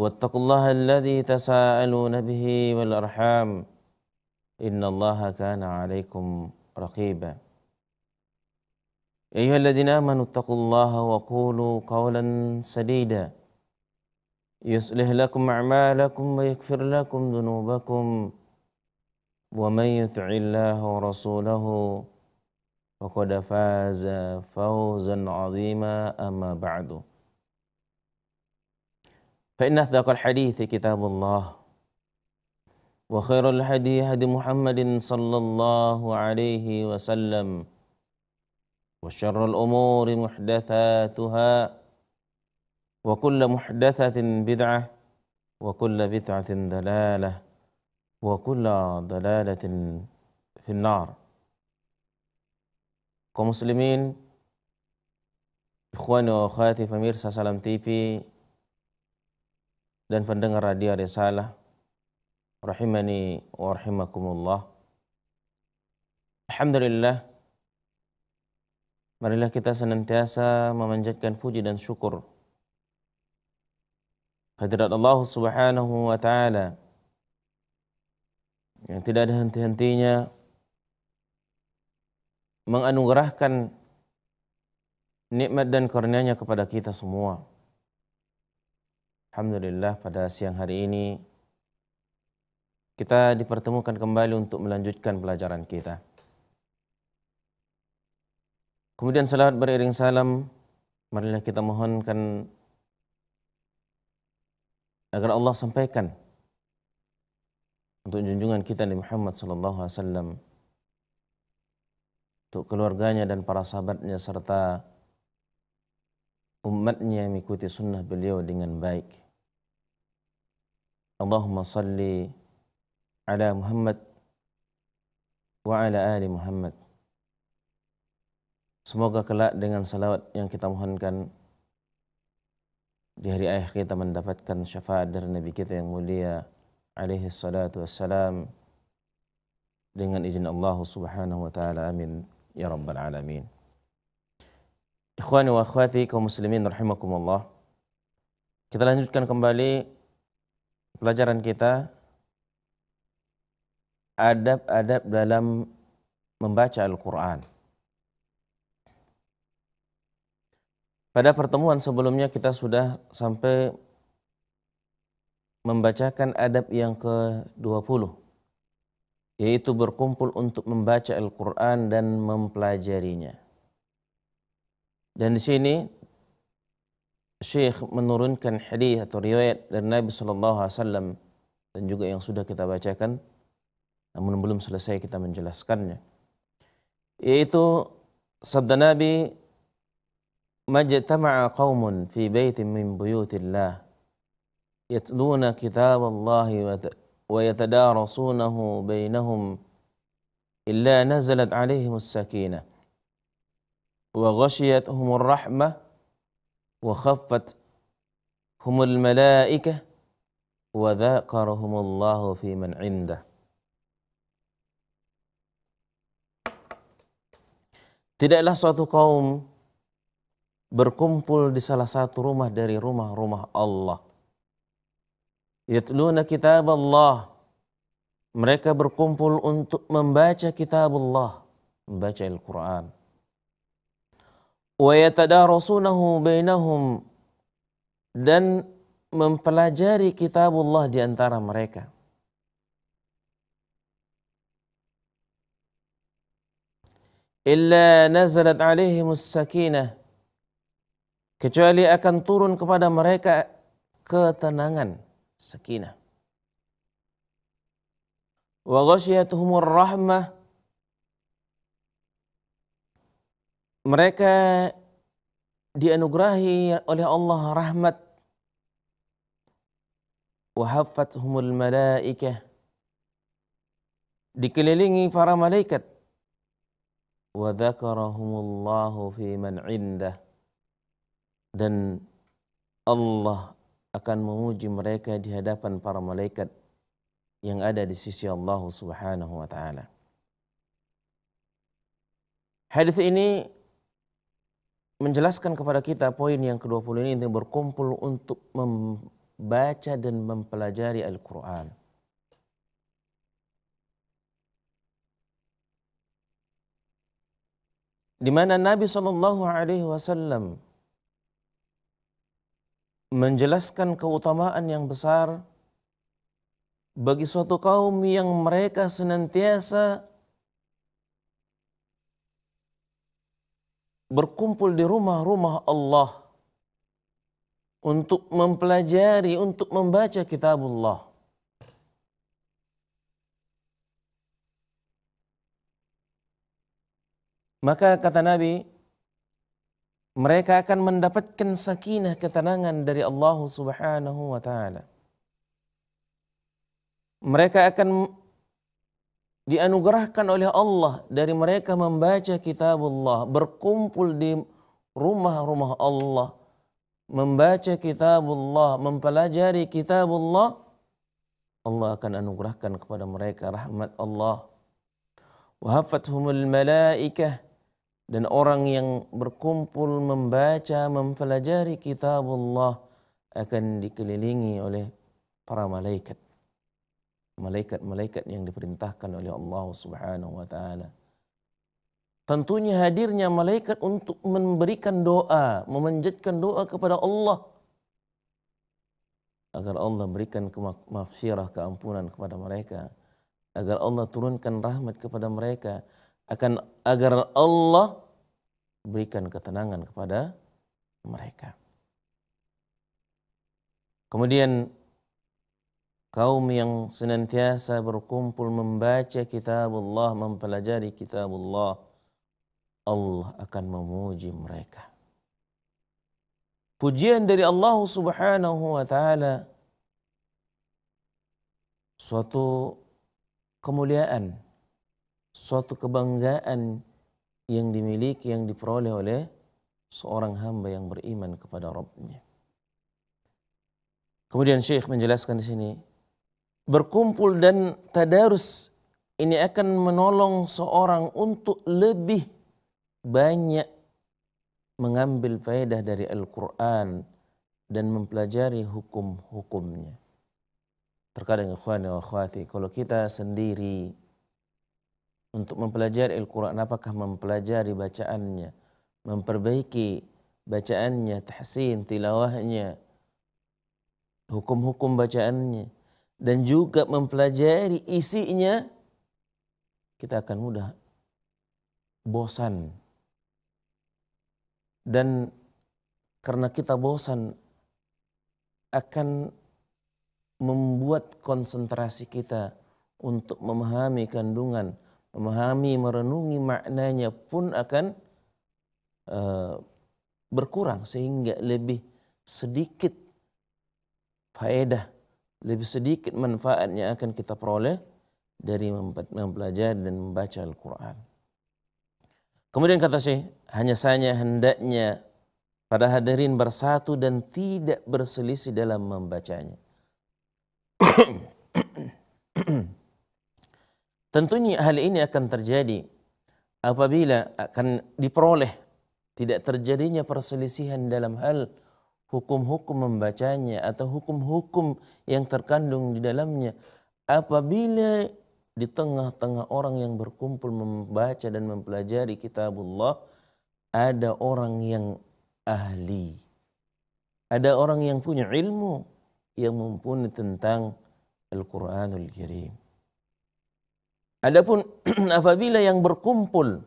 واتقوا الله الذي تساءلون به والأرحام إن الله كان عليكم رقيبا أيها الذين آمنوا اتقوا الله وقولوا قولا سديدا يصلح لكم أعمالكم ويكفر لكم ذنوبكم ومن يطع الله ورسوله فقد فاز فوزا عظيما أما بعد فإن أصدق الحديث كتاب الله وخير الهدي هدي محمد صلى الله عليه وسلم وشر الأمور محدثاتها وكل محدثة بدعة وكل بدعة ضلالة وكل ضلالة في النار كمسلمين إخواني وأخواتي في ميرسا سلام تيبي dan pendengar radio Risalah rahimani wa rahimakumullah Alhamdulillah marilah kita senantiasa memanjatkan puji dan syukur kehadirat Allah Subhanahu wa taala yang tidak ada henti-hentinya menganugerahkan nikmat dan karunia-Nya kepada kita semua. Alhamdulillah pada siang hari ini kita dipertemukan kembali untuk melanjutkan pelajaran kita. Kemudian salawat beriring salam, marilah kita mohonkan agar Allah sampaikan untuk junjungan kita Nabi Muhammad sallallahu alaihi wasallam untuk keluarganya dan para sahabatnya serta umatnya yang mengikuti sunnah beliau dengan baik. اللهم صل على محمد وعلى آل محمد Semoga kelak dengan salawat yang kita mohonkan di hari akhir kita mendapatkan syafaat dari Nabi kita yang mulia alaihi salatu wassalam dengan izin Allah subhanahu wa ta'ala amin ya rabbal alamin Ikhwani wa akhwati kaum muslimin rahimakumullah Kita lanjutkan kembali pelajaran kita adab-adab dalam membaca Al-Quran. Pada pertemuan sebelumnya kita sudah sampai membacakan adab yang ke-20 yaitu berkumpul untuk membaca Al-Qur'an dan mempelajarinya. Dan di sini Syekh menurunkan hadis atau riwayat dari Nabi sallallahu alaihi wasallam dan juga yang sudah kita bacakan namun belum selesai kita menjelaskannya yaitu sabda Nabi majtama'a qaumun fi baitin min buyutillah yatluna kitab Allah wa yatadarasunahu bainahum illa nazalat alaihim as-sakinah wa ghashiyatuhum ar-rahmah وخفت هم الملائكة وذاقرهم الله في من عنده Tidaklah suatu kaum berkumpul di salah satu rumah dari rumah-rumah Allah. Yatluna kitab Allah. Mereka berkumpul untuk membaca kitab Allah, membaca Al-Quran. dan mempelajari kitabullah di antara mereka. Kecuali akan turun kepada mereka ketenangan, sakinah. Wa ghasyiyatuhumur rahmah mereka dianugerahi oleh Allah rahmat wahafathumul malaikah dikelilingi para malaikat wa dzakarahumullahu fi man indah dan Allah akan memuji mereka di hadapan para malaikat yang ada di sisi Allah Subhanahu wa taala. Hadis ini menjelaskan kepada kita poin yang ke-20 ini yang berkumpul untuk membaca dan mempelajari Al-Quran. Di mana Nabi Shallallahu Alaihi Wasallam menjelaskan keutamaan yang besar bagi suatu kaum yang mereka senantiasa berkumpul di rumah-rumah Allah untuk mempelajari, untuk membaca kitab Allah. Maka kata Nabi, mereka akan mendapatkan sakinah ketenangan dari Allah Subhanahu wa taala. Mereka akan dianugerahkan oleh Allah dari mereka membaca kitab Allah berkumpul di rumah-rumah Allah, membaca kitab Allah mempelajari kitab Allah Allah akan anugerahkan kepada mereka rahmat Allah. Wahafathumul malaikah dan orang yang berkumpul membaca, mempelajari kitab Allah akan dikelilingi oleh para malaikat malaikat-malaikat yang diperintahkan oleh Allah Subhanahu wa taala. Tentunya hadirnya malaikat untuk memberikan doa, memanjatkan doa kepada Allah agar Allah berikan maghfirah keampunan kepada mereka, agar Allah turunkan rahmat kepada mereka, akan agar Allah berikan ketenangan kepada mereka. Kemudian kaum yang senantiasa berkumpul membaca kitab Allah, mempelajari kitab Allah, Allah akan memuji mereka. Pujian dari Allah Subhanahu wa taala suatu kemuliaan, suatu kebanggaan yang dimiliki, yang diperoleh oleh seorang hamba yang beriman kepada Rabbnya. Kemudian Syekh menjelaskan di sini berkumpul dan tadarus ini akan menolong seorang untuk lebih banyak mengambil faedah dari Al-Quran dan mempelajari hukum-hukumnya. Terkadang ikhwan wa akhwati, kalau kita sendiri untuk mempelajari Al-Quran, apakah mempelajari bacaannya, memperbaiki bacaannya, tahsin, tilawahnya, hukum-hukum bacaannya, dan juga mempelajari isinya, kita akan mudah bosan. Dan karena kita bosan akan membuat konsentrasi kita untuk memahami kandungan, memahami, merenungi maknanya pun akan uh, berkurang sehingga lebih sedikit faedah lebih sedikit manfaatnya akan kita peroleh dari mempelajari dan membaca Al-Quran. Kemudian kata Syekh, hanya saja hendaknya pada hadirin bersatu dan tidak berselisih dalam membacanya. Tentunya hal ini akan terjadi apabila akan diperoleh tidak terjadinya perselisihan dalam hal hukum-hukum membacanya atau hukum-hukum yang terkandung di dalamnya apabila di tengah-tengah orang yang berkumpul membaca dan mempelajari kitabullah ada orang yang ahli ada orang yang punya ilmu yang mumpuni tentang Al-Qur'anul Karim adapun apabila yang berkumpul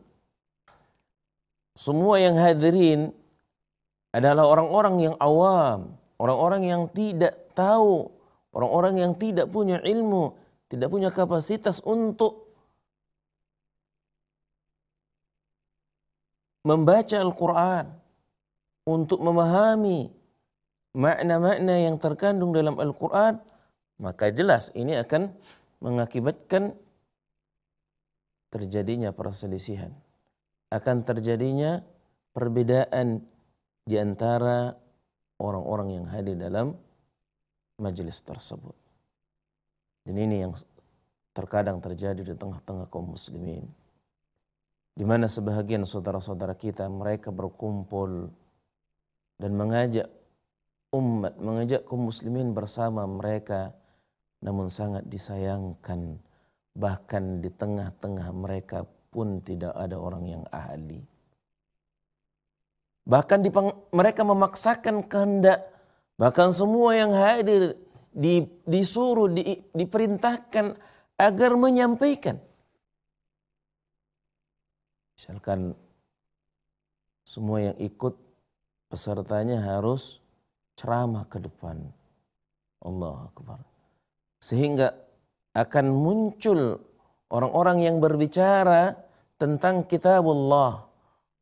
semua yang hadirin adalah orang-orang yang awam, orang-orang yang tidak tahu, orang-orang yang tidak punya ilmu, tidak punya kapasitas untuk membaca Al-Quran, untuk memahami makna-makna yang terkandung dalam Al-Quran, maka jelas ini akan mengakibatkan terjadinya perselisihan. Akan terjadinya perbedaan di antara orang-orang yang hadir dalam majelis tersebut. Dan ini yang terkadang terjadi di tengah-tengah kaum muslimin. Di mana sebahagian saudara-saudara kita mereka berkumpul dan mengajak umat, mengajak kaum muslimin bersama mereka namun sangat disayangkan bahkan di tengah-tengah mereka pun tidak ada orang yang ahli. Bahkan dipeng, mereka memaksakan kehendak. Bahkan semua yang hadir di, disuruh, di, diperintahkan agar menyampaikan. Misalkan semua yang ikut pesertanya harus ceramah ke depan. Allah Akbar. Sehingga akan muncul orang-orang yang berbicara tentang kitabullah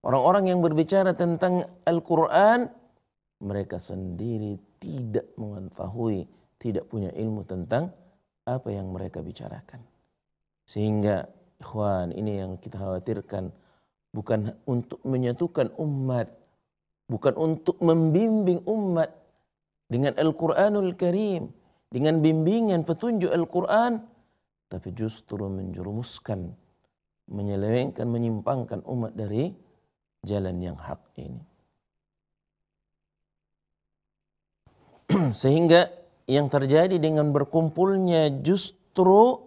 Orang-orang yang berbicara tentang Al-Quran, mereka sendiri tidak mengetahui, tidak punya ilmu tentang apa yang mereka bicarakan. Sehingga, ikhwan, ini yang kita khawatirkan. Bukan untuk menyatukan umat, bukan untuk membimbing umat dengan Al-Quranul Karim, dengan bimbingan petunjuk Al-Quran, tapi justru menjerumuskan, menyelewengkan, menyimpangkan umat dari jalan yang hak ini. Sehingga yang terjadi dengan berkumpulnya justru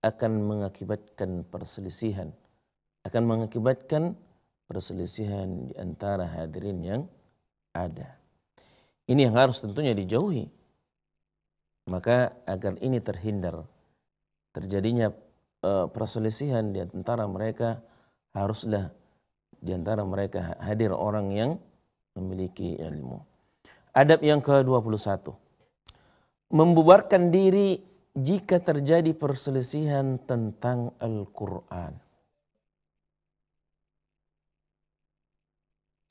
akan mengakibatkan perselisihan. Akan mengakibatkan perselisihan di antara hadirin yang ada. Ini yang harus tentunya dijauhi. Maka agar ini terhindar terjadinya eh, perselisihan di antara mereka haruslah di antara mereka hadir orang yang memiliki ilmu. Adab yang ke-21. Membubarkan diri jika terjadi perselisihan tentang Al-Quran.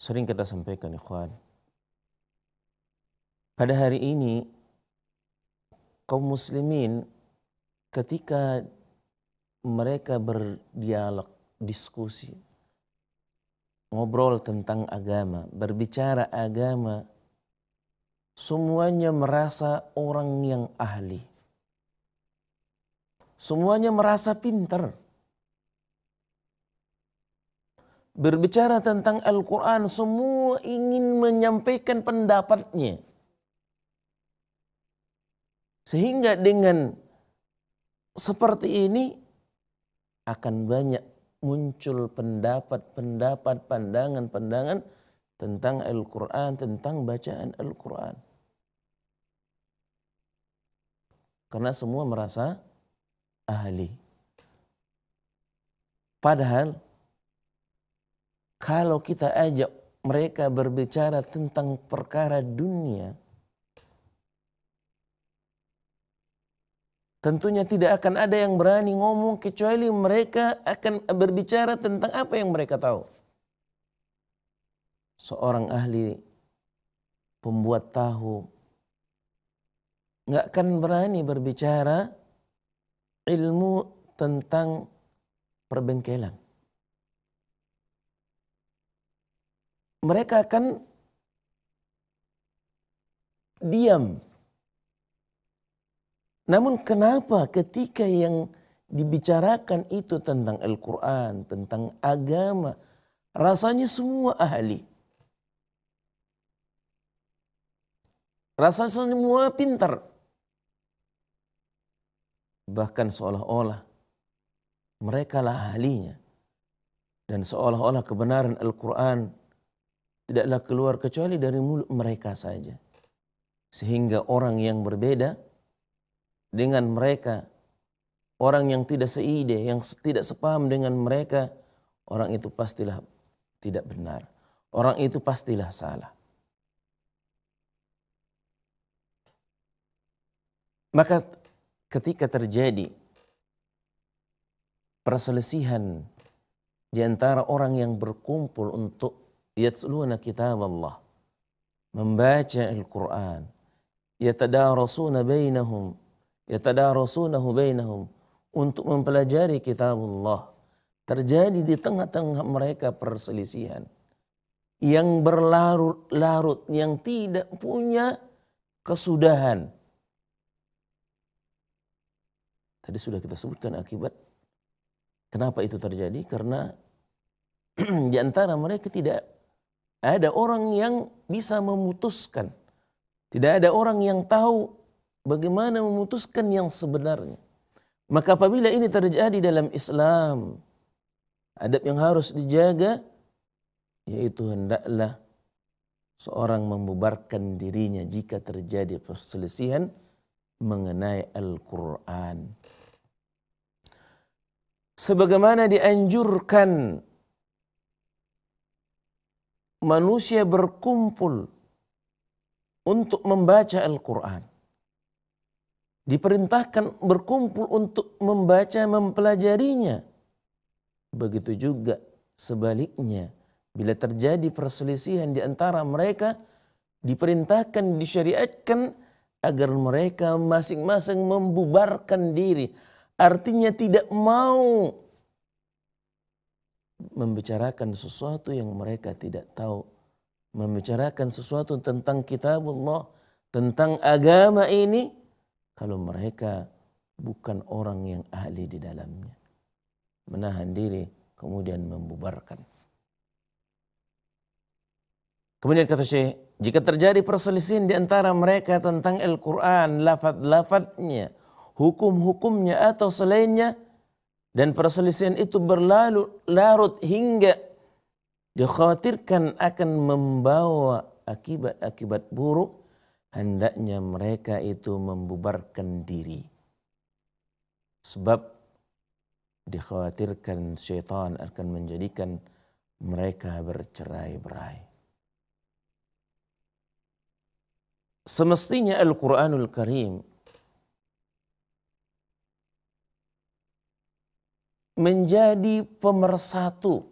Sering kita sampaikan ikhwan. Pada hari ini, kaum muslimin ketika mereka berdialog, diskusi, ngobrol tentang agama, berbicara agama, semuanya merasa orang yang ahli. Semuanya merasa pintar. Berbicara tentang Al-Quran, semua ingin menyampaikan pendapatnya. Sehingga dengan seperti ini akan banyak muncul pendapat-pendapat, pandangan-pandangan tentang Al-Quran, tentang bacaan Al-Quran. Karena semua merasa ahli. Padahal kalau kita ajak mereka berbicara tentang perkara dunia, Tentunya tidak akan ada yang berani ngomong kecuali mereka akan berbicara tentang apa yang mereka tahu. Seorang ahli pembuat tahu nggak akan berani berbicara ilmu tentang perbengkelan. Mereka akan diam namun kenapa ketika yang dibicarakan itu tentang Al-Quran, tentang agama, rasanya semua ahli. Rasanya semua pintar. Bahkan seolah-olah mereka lah ahlinya. Dan seolah-olah kebenaran Al-Quran tidaklah keluar kecuali dari mulut mereka saja. Sehingga orang yang berbeda, dengan mereka, orang yang tidak seide, yang tidak sepaham dengan mereka, orang itu pastilah tidak benar. Orang itu pastilah salah. Maka ketika terjadi perselisihan di antara orang yang berkumpul untuk yatsluna kitab Allah, membaca Al-Quran, yatadarasuna bainahum, yatadarusunahu bainahum untuk mempelajari Kitab Allah Terjadi di tengah-tengah mereka perselisihan yang berlarut-larut yang tidak punya kesudahan. Tadi sudah kita sebutkan akibat kenapa itu terjadi karena di antara mereka tidak ada orang yang bisa memutuskan. Tidak ada orang yang tahu bagaimana memutuskan yang sebenarnya. Maka apabila ini terjadi dalam Islam, adab yang harus dijaga yaitu hendaklah seorang membubarkan dirinya jika terjadi perselisihan mengenai Al-Quran. Sebagaimana dianjurkan manusia berkumpul untuk membaca Al-Quran diperintahkan berkumpul untuk membaca mempelajarinya. Begitu juga sebaliknya bila terjadi perselisihan di antara mereka diperintahkan disyariatkan agar mereka masing-masing membubarkan diri. Artinya tidak mau membicarakan sesuatu yang mereka tidak tahu. Membicarakan sesuatu tentang kitabullah, tentang agama ini kalau mereka bukan orang yang ahli di dalamnya. Menahan diri kemudian membubarkan. Kemudian kata Syekh, jika terjadi perselisihan di antara mereka tentang Al-Quran, lafad-lafadnya, hukum-hukumnya atau selainnya, dan perselisihan itu berlalu larut hingga dikhawatirkan akan membawa akibat-akibat buruk hendaknya mereka itu membubarkan diri. Sebab dikhawatirkan syaitan akan menjadikan mereka bercerai-berai. Semestinya Al-Quranul Karim menjadi pemersatu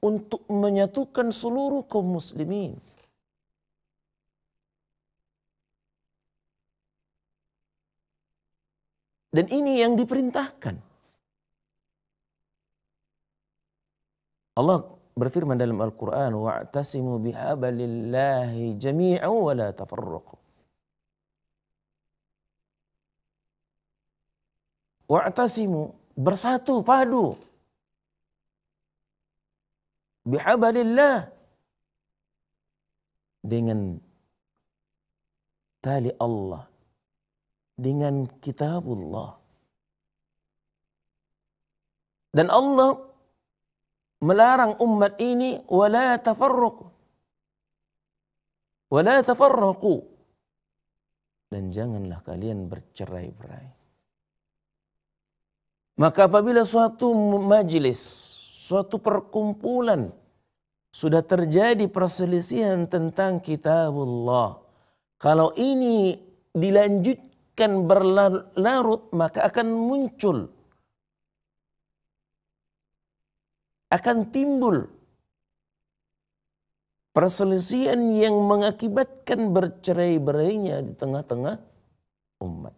untuk menyatukan seluruh kaum muslimin. Dan ini yang diperintahkan. Allah berfirman dalam Al-Quran, وَاعْتَسِمُوا بِحَابَ لِلَّهِ جَمِيعًا وَلَا تَفَرَّقُوا Wa'tasimu, bersatu, padu. Bihabalillah. Dengan tali Allah dengan kitabullah. Dan Allah melarang umat ini wala tafarruqu. Wala tafarruqu. Dan janganlah kalian bercerai-berai. Maka apabila suatu majelis, suatu perkumpulan sudah terjadi perselisihan tentang kitabullah. Kalau ini dilanjut akan berlarut maka akan muncul akan timbul perselisihan yang mengakibatkan bercerai-berainya di tengah-tengah umat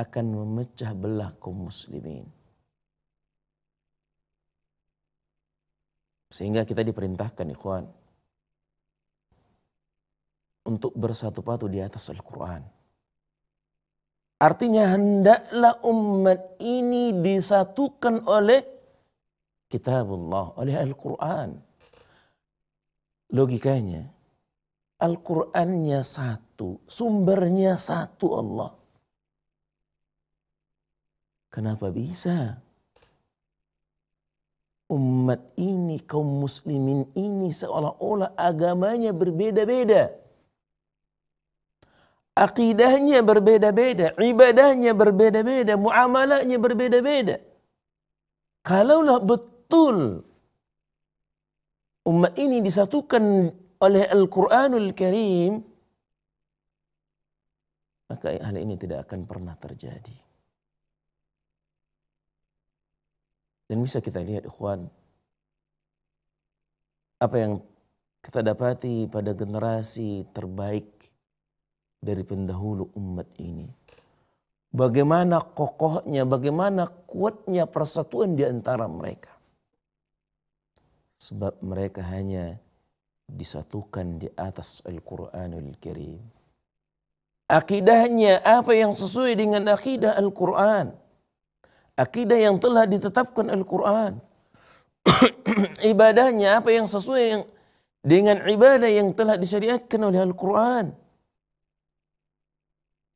akan memecah belah kaum muslimin sehingga kita diperintahkan ikhwan untuk bersatu padu di atas Al-Quran. Artinya hendaklah umat ini disatukan oleh kitabullah, oleh Al-Quran. Logikanya, Al-Qurannya satu, sumbernya satu Allah. Kenapa bisa? Umat ini, kaum muslimin ini seolah-olah agamanya berbeda-beda. Akidahnya berbeda-beda, ibadahnya berbeda-beda, muamalahnya berbeda-beda. Kalaulah betul umat ini disatukan oleh Al-Quranul Karim, maka hal ini tidak akan pernah terjadi. Dan bisa kita lihat ikhwan, apa yang kita dapati pada generasi terbaik dari pendahulu umat ini. Bagaimana kokohnya, bagaimana kuatnya persatuan di antara mereka. Sebab mereka hanya disatukan di atas Al-Quranul Karim. Akidahnya apa yang sesuai dengan akidah Al-Quran. Akidah yang telah ditetapkan Al-Quran. Ibadahnya apa yang sesuai dengan ibadah yang telah disyariatkan oleh Al-Quran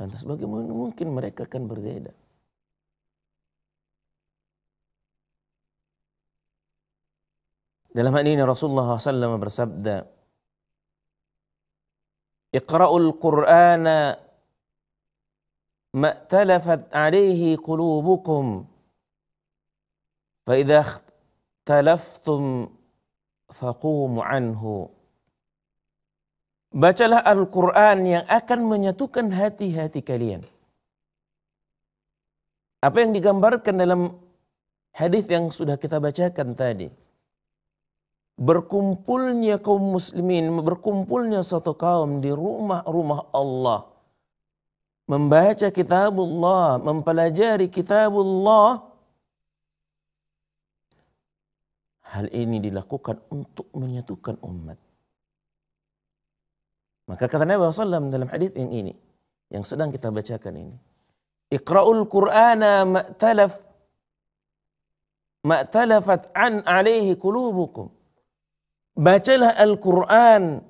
Lantas bagaimana mungkin mereka akan berbeda? Dalam hal ini Rasulullah SAW bersabda, Iqra'ul Qur'ana ma'talafat alaihi qulubukum fa idza اختلفتم فقوموا عنه Bacalah Al-Quran yang akan menyatukan hati-hati kalian. Apa yang digambarkan dalam hadis yang sudah kita bacakan tadi. Berkumpulnya kaum muslimin, berkumpulnya satu kaum di rumah-rumah Allah. Membaca Kitab Allah, mempelajari Kitab Allah. Hal ini dilakukan untuk menyatukan umat. Maka kata Nabi SAW dalam hadis yang ini, yang sedang kita bacakan ini. Iqra'ul Qur'ana ma'talaf ma'talafat an alaihi kulubukum. Bacalah Al-Quran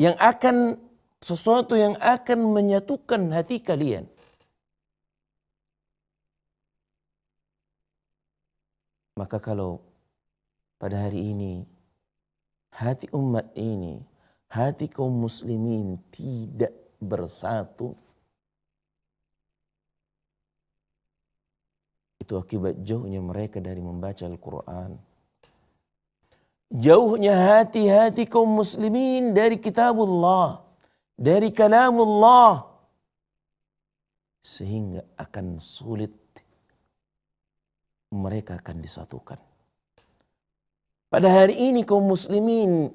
yang akan sesuatu yang akan menyatukan hati kalian. Maka kalau pada hari ini hati umat ini, hati kaum muslimin tidak bersatu, itu akibat jauhnya mereka dari membaca Al-Quran. Jauhnya hati-hati kaum muslimin dari kitabullah, dari kalamullah. Sehingga akan sulit mereka akan disatukan. Pada hari ini kaum muslimin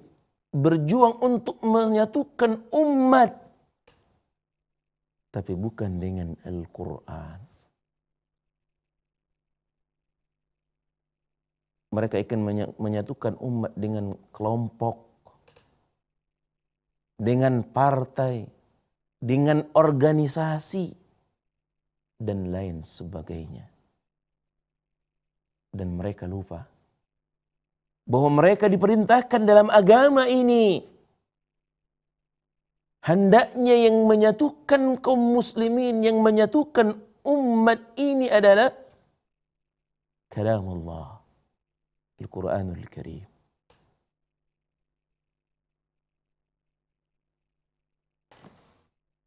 berjuang untuk menyatukan umat. Tapi bukan dengan Al-Quran. Mereka akan menyatukan umat dengan kelompok. Dengan partai. Dengan organisasi. Dan lain sebagainya. Dan mereka lupa bahwa mereka diperintahkan dalam agama ini hendaknya yang menyatukan kaum muslimin yang menyatukan umat ini adalah kalamullah Al-Qur'anul Karim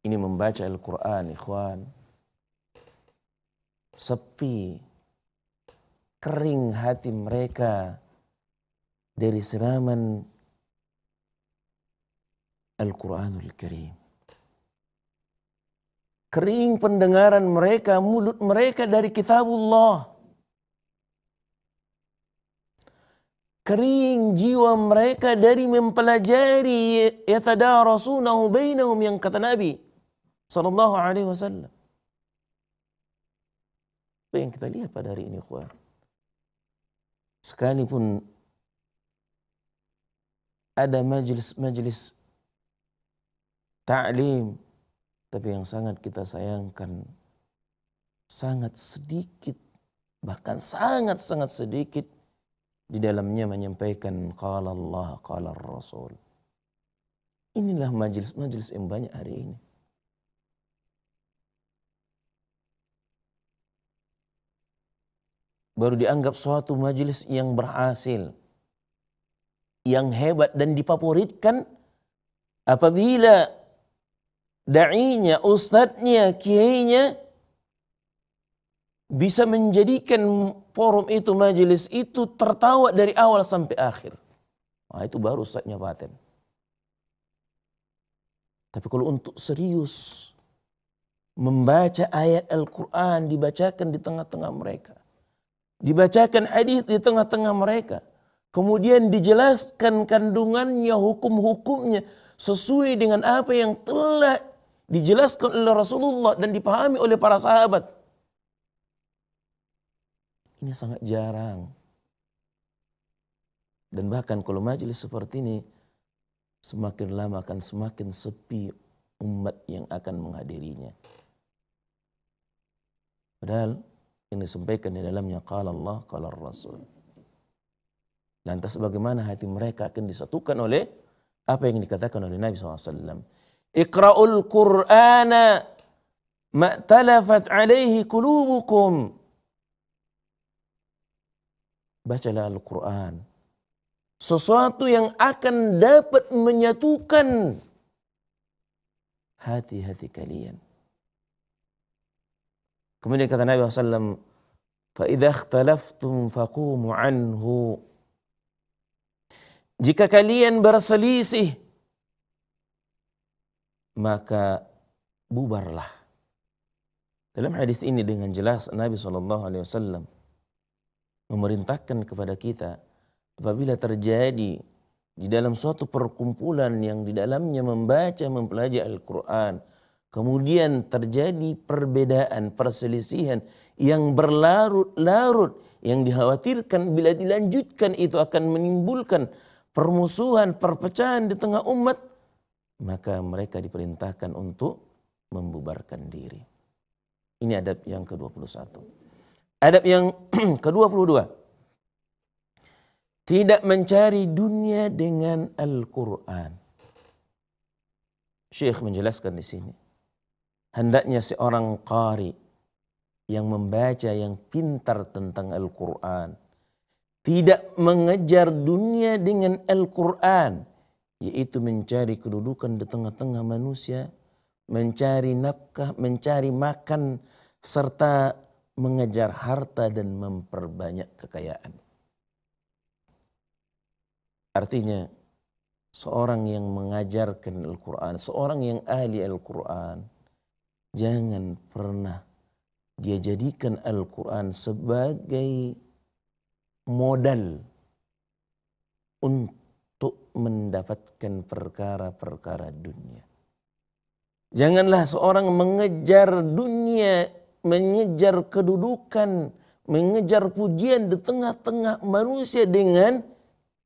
ini membaca Al-Qur'an ikhwan sepi kering hati mereka dari seraman Al-Quranul Karim. Kering pendengaran mereka, mulut mereka dari kitabullah. Kering jiwa mereka dari mempelajari yatadarasunahu bainahum yang kata Nabi sallallahu alaihi wasallam. Apa yang kita lihat pada hari ini, ikhwan? Sekalipun ada majelis-majelis ta'lim tapi yang sangat kita sayangkan sangat sedikit bahkan sangat-sangat sedikit di dalamnya menyampaikan qala Allah qala Rasul inilah majelis-majelis yang banyak hari ini baru dianggap suatu majelis yang berhasil yang hebat dan difavoritkan apabila da'inya, ustadznya, kiainya bisa menjadikan forum itu, majelis itu tertawa dari awal sampai akhir. Nah, itu baru ustadznya paten. Tapi kalau untuk serius membaca ayat Al-Quran dibacakan di tengah-tengah mereka. Dibacakan hadis di tengah-tengah mereka Kemudian dijelaskan kandungannya, hukum-hukumnya sesuai dengan apa yang telah dijelaskan oleh Rasulullah dan dipahami oleh para sahabat. Ini sangat jarang. Dan bahkan kalau majelis seperti ini semakin lama akan semakin sepi umat yang akan menghadirinya. Padahal ini disampaikan di dalamnya kalau Allah, kalau Rasul. Lantas bagaimana hati mereka akan disatukan oleh apa yang dikatakan oleh Nabi SAW. Iqra'ul Qur'ana ma'talafat alaihi kulubukum. Bacalah Al-Quran. Sesuatu yang akan dapat menyatukan hati-hati kalian. Kemudian kata Nabi SAW, فَإِذَا اخْتَلَفْتُمْ فَقُومُ عَنْهُ jika kalian berselisih, maka bubarlah. Dalam hadis ini dengan jelas Nabi Shallallahu Alaihi Wasallam memerintahkan kepada kita apabila terjadi di dalam suatu perkumpulan yang di dalamnya membaca mempelajari Al-Quran, kemudian terjadi perbedaan, perselisihan yang berlarut-larut, yang dikhawatirkan bila dilanjutkan itu akan menimbulkan permusuhan, perpecahan di tengah umat, maka mereka diperintahkan untuk membubarkan diri. Ini adab yang ke-21. Adab yang ke-22. Tidak mencari dunia dengan Al-Quran. Syekh menjelaskan di sini. Hendaknya seorang qari yang membaca yang pintar tentang Al-Quran – tidak mengejar dunia dengan Al-Quran, yaitu mencari kedudukan di tengah-tengah manusia, mencari nafkah, mencari makan, serta mengejar harta dan memperbanyak kekayaan. Artinya, seorang yang mengajarkan Al-Quran, seorang yang ahli Al-Quran, jangan pernah dia jadikan Al-Quran sebagai modal untuk mendapatkan perkara-perkara dunia. Janganlah seorang mengejar dunia, mengejar kedudukan, mengejar pujian di tengah-tengah manusia dengan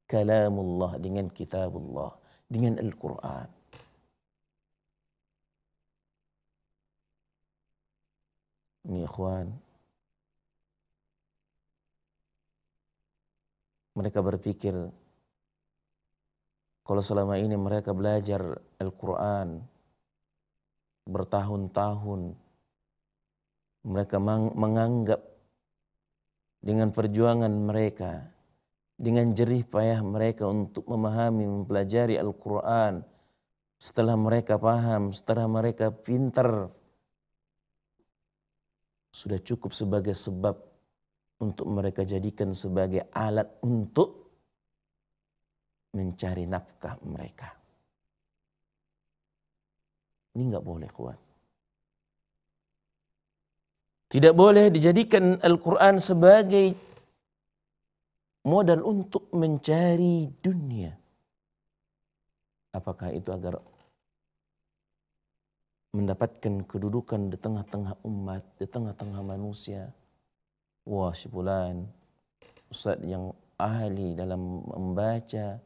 kalamullah, dengan kitabullah, dengan Al-Quran. Ini ikhwan, mereka berpikir kalau selama ini mereka belajar Al-Quran bertahun-tahun, mereka menganggap dengan perjuangan mereka, dengan jerih payah mereka untuk memahami, mempelajari Al-Quran, setelah mereka paham, setelah mereka pintar, sudah cukup sebagai sebab untuk mereka jadikan sebagai alat untuk mencari nafkah mereka. Ini nggak boleh kuat. Tidak boleh dijadikan Al-Quran sebagai modal untuk mencari dunia. Apakah itu agar mendapatkan kedudukan di tengah-tengah umat, di tengah-tengah manusia, wah si bulan ustaz yang ahli dalam membaca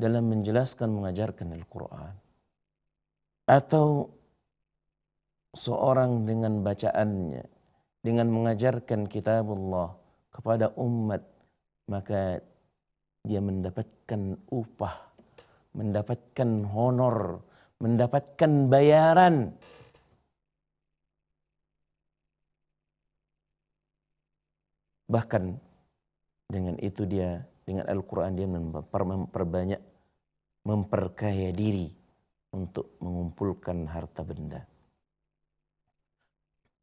dalam menjelaskan mengajarkan Al-Qur'an atau seorang dengan bacaannya dengan mengajarkan kitab Allah kepada umat maka dia mendapatkan upah mendapatkan honor mendapatkan bayaran Bahkan dengan itu dia dengan Al-Qur'an dia memperbanyak memperkaya diri untuk mengumpulkan harta benda.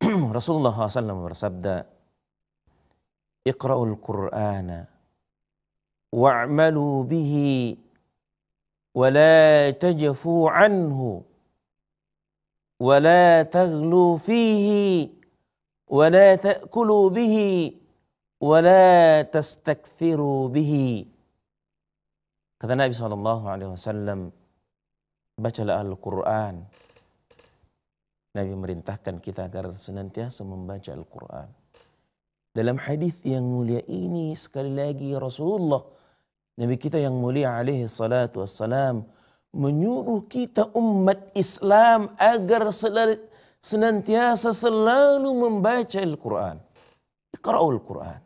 Rasulullah SAW bersabda, "Iqra'ul Qur'ana wa'malu bihi wa la tajfu anhu wa la taghlu fihi wa la ta'kulu bihi ولا تستكثروا به kata Nabi sallallahu Alaihi Wasallam bacalah Al-Quran Nabi merintahkan kita agar senantiasa membaca Al-Quran dalam hadis yang mulia ini sekali lagi Rasulullah Nabi kita yang mulia alaihi salatu wassalam menyuruh kita umat Islam agar senantiasa selalu membaca Al-Quran. Iqra'ul Quran.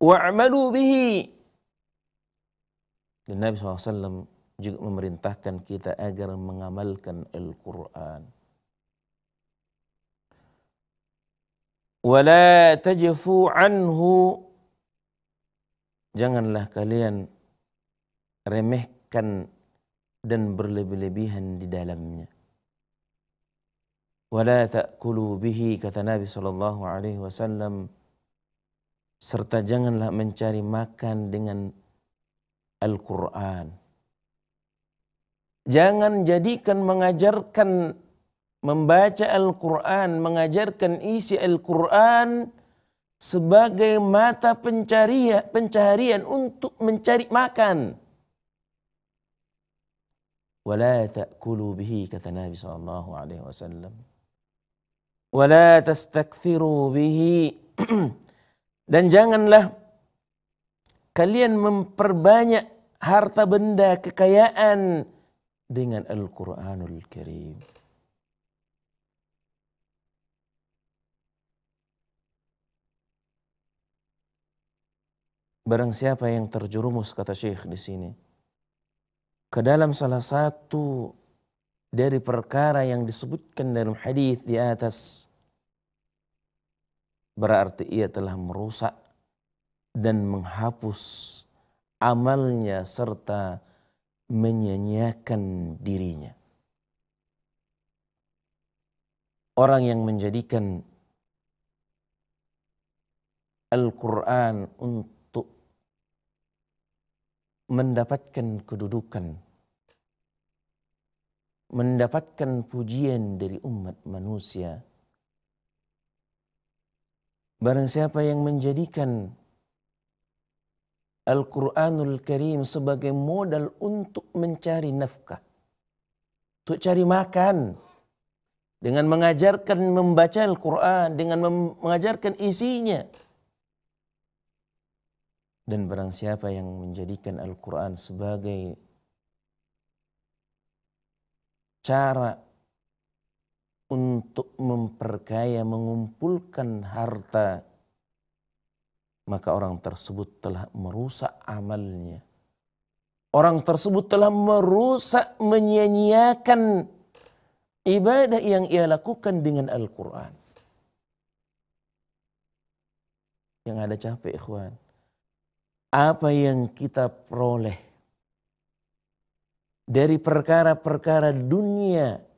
wa'malu bihi. Dan Nabi SAW juga memerintahkan kita agar mengamalkan Al-Quran. Wala tajfu anhu. Janganlah kalian remehkan dan berlebih-lebihan di dalamnya. Wala ta'kulu bihi kata Nabi sallallahu alaihi wasallam serta janganlah mencari makan dengan Al-Quran. Jangan jadikan mengajarkan membaca Al-Quran, mengajarkan isi Al-Quran sebagai mata pencarian, pencarian untuk mencari makan. Wala ta'kulu bihi kata Nabi sallallahu alaihi wasallam. Wala tastakthiru bihi Dan janganlah kalian memperbanyak harta benda kekayaan dengan Al-Quranul Karim. Barang siapa yang terjerumus kata Syekh di sini ke dalam salah satu dari perkara yang disebutkan dalam hadis di atas berarti ia telah merusak dan menghapus amalnya serta menyanyiakan dirinya. Orang yang menjadikan Al-Quran untuk mendapatkan kedudukan, mendapatkan pujian dari umat manusia, Barang siapa yang menjadikan Al-Quranul Karim sebagai modal untuk mencari nafkah. Untuk cari makan. Dengan mengajarkan membaca Al-Quran. Dengan mengajarkan isinya. Dan barang siapa yang menjadikan Al-Quran sebagai cara untuk memperkaya, mengumpulkan harta, maka orang tersebut telah merusak amalnya. Orang tersebut telah merusak, menyia-nyiakan ibadah yang ia lakukan dengan Al-Quran. Yang ada capek, ikhwan. Apa yang kita peroleh dari perkara-perkara dunia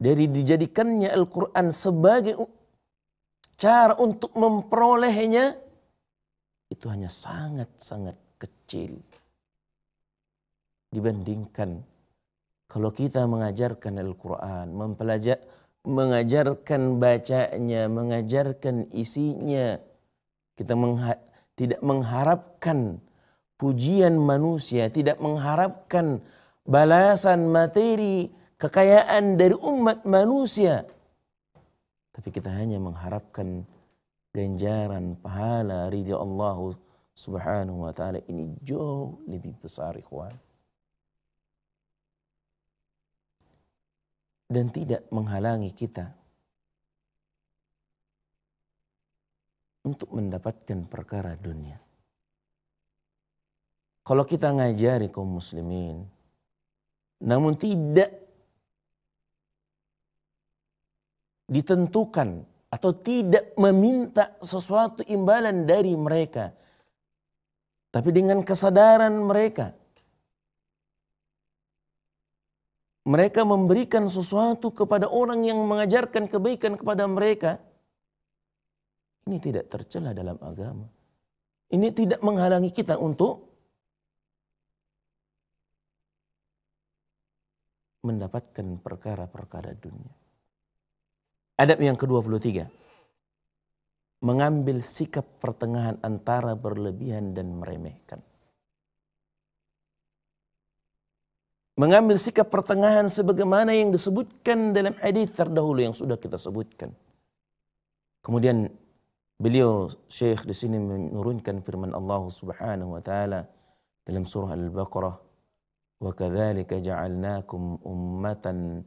dari dijadikannya Al-Quran sebagai cara untuk memperolehnya itu hanya sangat-sangat kecil dibandingkan kalau kita mengajarkan Al-Quran, mempelajari, mengajarkan bacanya, mengajarkan isinya, kita mengha tidak mengharapkan pujian manusia, tidak mengharapkan balasan materi, kekayaan dari umat manusia. Tapi kita hanya mengharapkan ganjaran pahala ridha Allah subhanahu wa ta'ala ini jauh lebih besar ikhwan. Dan tidak menghalangi kita untuk mendapatkan perkara dunia. Kalau kita ngajari kaum muslimin, namun tidak ditentukan atau tidak meminta sesuatu imbalan dari mereka. Tapi dengan kesadaran mereka, mereka memberikan sesuatu kepada orang yang mengajarkan kebaikan kepada mereka. Ini tidak tercela dalam agama. Ini tidak menghalangi kita untuk mendapatkan perkara-perkara dunia. Adab yang ke-23. Mengambil sikap pertengahan antara berlebihan dan meremehkan. Mengambil sikap pertengahan sebagaimana yang disebutkan dalam hadis terdahulu yang sudah kita sebutkan. Kemudian beliau Syekh di sini menurunkan firman Allah Subhanahu wa taala dalam surah Al-Baqarah wa kadzalika ja'alnakum ummatan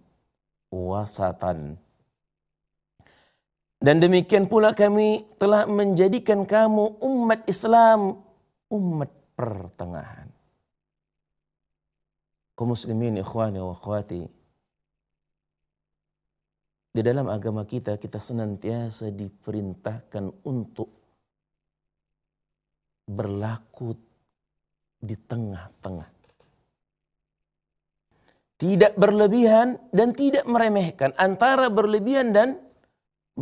dan demikian pula kami telah menjadikan kamu umat Islam, umat pertengahan. Kau muslimin ikhwani wa akhwati. Di dalam agama kita, kita senantiasa diperintahkan untuk berlaku di tengah-tengah. Tidak berlebihan dan tidak meremehkan antara berlebihan dan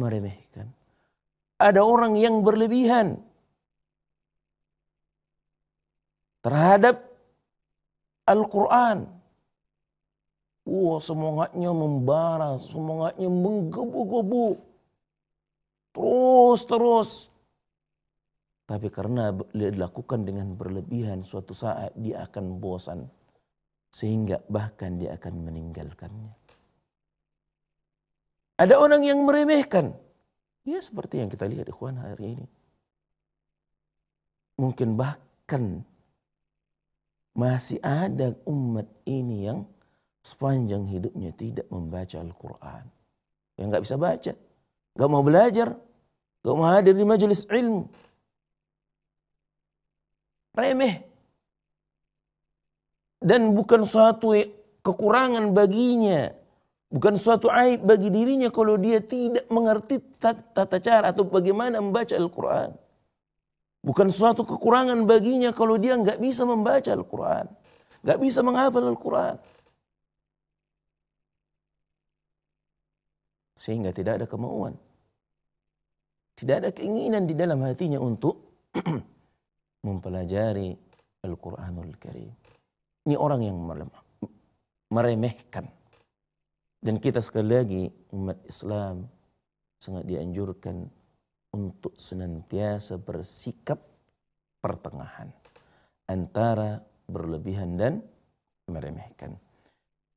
meremehkan. Ada orang yang berlebihan terhadap Al-Quran. Wah, semangatnya membara, semangatnya menggebu-gebu. Terus-terus. Tapi karena dilakukan dengan berlebihan, suatu saat dia akan bosan. Sehingga bahkan dia akan meninggalkannya. Ada orang yang meremehkan. Ya seperti yang kita lihat ikhwan hari ini. Mungkin bahkan masih ada umat ini yang sepanjang hidupnya tidak membaca Al-Quran. Yang nggak bisa baca. Gak mau belajar. Gak mau hadir di majelis ilmu. Remeh. Dan bukan suatu kekurangan baginya Bukan suatu aib bagi dirinya kalau dia tidak mengerti tata cara atau bagaimana membaca Al-Quran. Bukan suatu kekurangan baginya kalau dia nggak bisa membaca Al-Quran. Nggak bisa menghafal Al-Quran. Sehingga tidak ada kemauan. Tidak ada keinginan di dalam hatinya untuk mempelajari Al-Quranul Karim. Ini orang yang meremehkan dan kita sekali lagi umat Islam sangat dianjurkan untuk senantiasa bersikap pertengahan antara berlebihan dan meremehkan.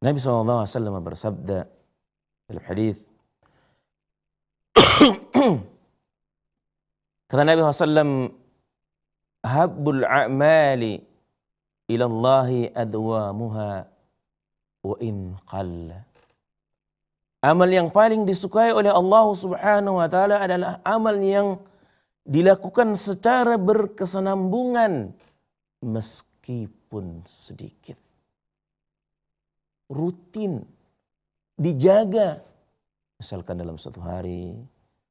Nabi SAW bersabda dalam hadis kata Nabi SAW habbul a'mali ila Allah adwamuha wa in qalla Amal yang paling disukai oleh Allah Subhanahu wa taala adalah amal yang dilakukan secara berkesenambungan meskipun sedikit. Rutin dijaga misalkan dalam satu hari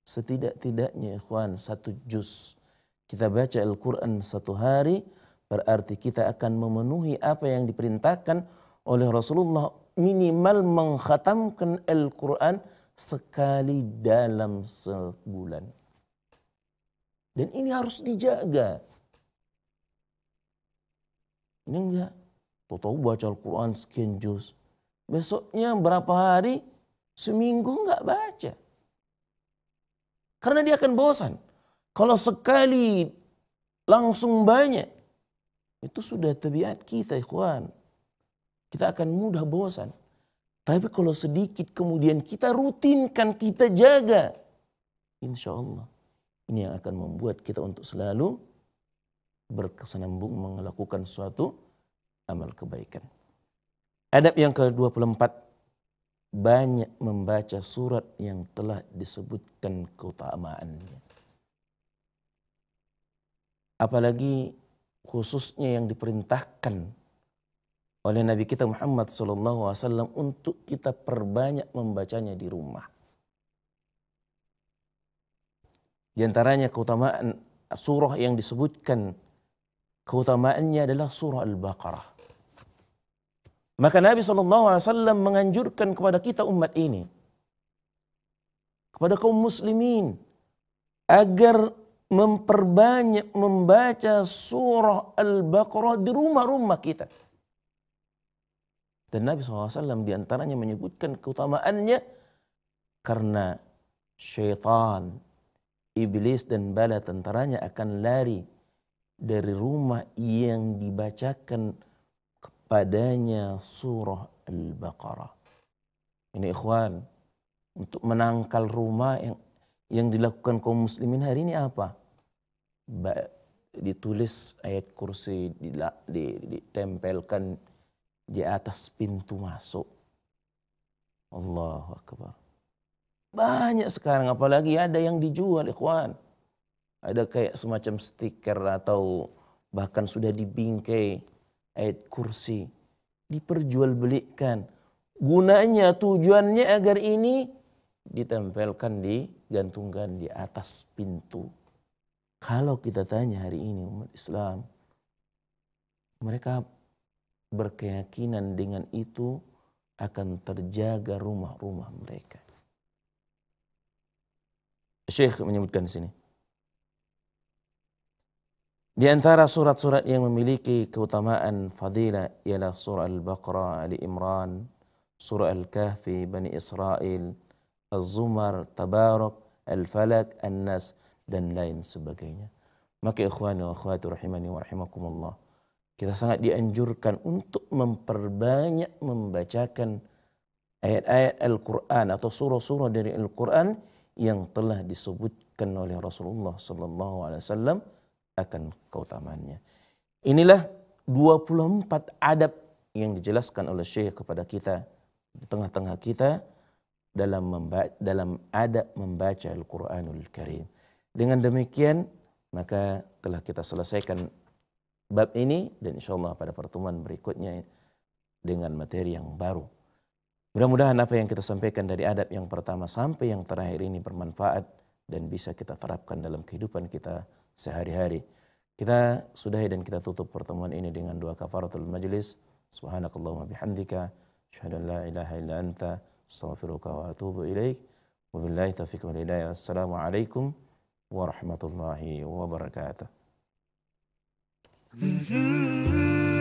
setidak-tidaknya ikhwan satu juz kita baca Al-Quran satu hari berarti kita akan memenuhi apa yang diperintahkan oleh Rasulullah minimal mengkhatamkan Al-Quran sekali dalam sebulan. Dan ini harus dijaga. Ini enggak. Tahu-tahu baca Al-Quran sekian juz. Besoknya berapa hari, seminggu enggak baca. Karena dia akan bosan. Kalau sekali langsung banyak, itu sudah tabiat kita ikhwan kita akan mudah bosan. Tapi kalau sedikit kemudian kita rutinkan, kita jaga. Insya Allah. Ini yang akan membuat kita untuk selalu berkesenambung melakukan suatu amal kebaikan. Adab yang ke-24. Banyak membaca surat yang telah disebutkan keutamaannya. Apalagi khususnya yang diperintahkan oleh Nabi kita Muhammad SAW untuk kita perbanyak membacanya di rumah. Di antaranya keutamaan surah yang disebutkan keutamaannya adalah surah Al-Baqarah. Maka Nabi SAW menganjurkan kepada kita umat ini, kepada kaum muslimin, agar memperbanyak membaca surah Al-Baqarah di rumah-rumah kita. Dan Nabi SAW diantaranya menyebutkan keutamaannya karena syaitan, iblis dan bala tentaranya akan lari dari rumah yang dibacakan kepadanya surah Al-Baqarah. Ini ikhwan, untuk menangkal rumah yang yang dilakukan kaum muslimin hari ini apa? Ba ditulis ayat kursi, ditempelkan di atas pintu masuk. Allahu Akbar. Banyak sekarang apalagi ada yang dijual ikhwan. Ada kayak semacam stiker atau bahkan sudah dibingkai ayat kursi. Diperjualbelikan. Gunanya tujuannya agar ini ditempelkan di digantungkan di atas pintu. Kalau kita tanya hari ini umat Islam, mereka berkeyakinan dengan itu akan terjaga rumah-rumah mereka. Syekh menyebutkan di sini. Di antara surat-surat yang memiliki keutamaan fadilah ialah surah Al-Baqarah, Ali Imran, surah Al-Kahfi, Bani Israel, Az-Zumar, Tabarak, Al-Falak, An-Nas dan lain sebagainya. Maka ikhwan wa akhwati rahimani wa rahimakumullah. kita sangat dianjurkan untuk memperbanyak membacakan ayat-ayat Al-Quran atau surah-surah dari Al-Quran yang telah disebutkan oleh Rasulullah SAW Alaihi Wasallam akan keutamannya. Inilah 24 adab yang dijelaskan oleh Syekh kepada kita di tengah-tengah kita dalam dalam adab membaca Al-Qur'anul Karim. Dengan demikian maka telah kita selesaikan bab ini dan insya Allah pada pertemuan berikutnya dengan materi yang baru. Mudah-mudahan apa yang kita sampaikan dari adab yang pertama sampai yang terakhir ini bermanfaat dan bisa kita terapkan dalam kehidupan kita sehari-hari. Kita sudahi dan kita tutup pertemuan ini dengan dua kafaratul majlis. Subhanakallahumma bihamdika. Asyadu la ilaha illa anta. Astaghfiruka wa atubu ilaik. Wabillahi taufiq wa lillahi. Assalamualaikum warahmatullahi wabarakatuh. Mm-hmm.